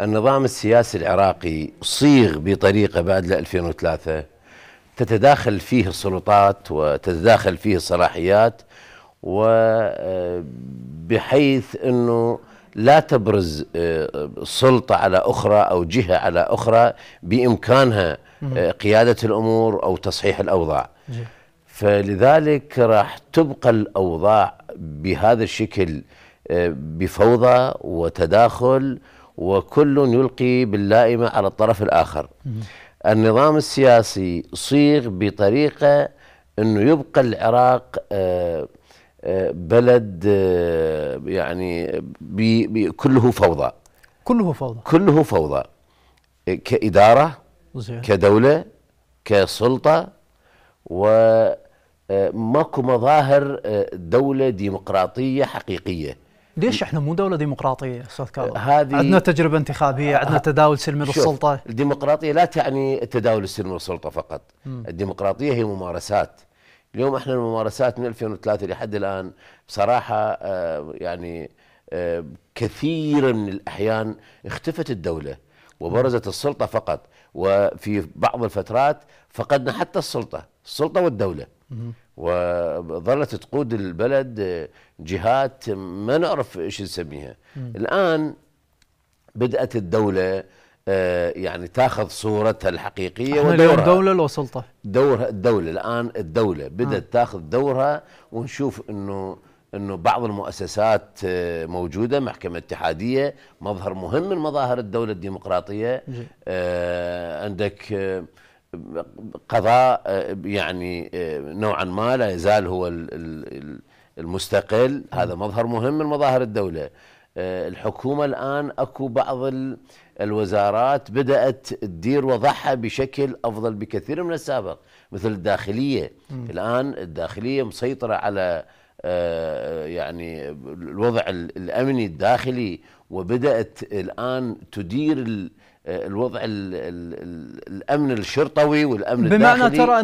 النظام السياسي العراقي صيغ بطريقة بعد 2003 تتداخل فيه السلطات وتتداخل فيه الصلاحيات وبحيث آه، أنه لا تبرز آه، سلطة على أخرى أو جهة على أخرى بإمكانها آه، قيادة الأمور أو تصحيح الأوضاع فلذلك راح تبقى الأوضاع بهذا الشكل بفوضى وتداخل وكل يلقي باللائمة على الطرف الآخر النظام السياسي صيغ بطريقة أنه يبقى العراق آه، آه، بلد آه، يعني بي بي كله فوضى كله فوضى كله فوضى كإدارة زي. كدولة كسلطة وماكو مظاهر دولة ديمقراطية حقيقية ليش احنا مو دوله ديمقراطيه استاذ كاظم؟ آه، هذه عندنا تجربه انتخابيه، آه، عندنا تداول سلمي للسلطه الديمقراطيه لا تعني التداول السلمي للسلطه فقط، م. الديمقراطيه هي ممارسات اليوم احنا الممارسات من 2003 لحد الان بصراحه آه يعني آه كثيرا من الاحيان اختفت الدوله وبرزت السلطه فقط وفي بعض الفترات فقدنا حتى السلطه، السلطه والدوله. م. وظلت تقود البلد جهات ما نعرف ايش نسميها الان بدات الدوله آه، يعني تاخذ صورتها الحقيقيه ودورها الدوله لو سلطه دورها الدوله الان الدوله بدات آه. تاخذ دورها ونشوف انه انه بعض المؤسسات آه، موجوده محكمه اتحاديه مظهر مهم من مظاهر الدوله الديمقراطيه آه عندك آه قضاء آه، يعني آه، نوعا ما لا يزال هو المستقل هذا مظهر مهم من مظاهر الدولة آه، الحكومة الآن أكو بعض الوزارات بدأت تدير وضعها بشكل أفضل بكثير من السابق مثل الداخلية الآن الداخلية مسيطرة على يعني الوضع الأمني الداخلي وبدأت الآن تدير آه، الوضع الـ الـ ال الامن الشرطوي والامن بمعنى الداخلي بمعنى ترى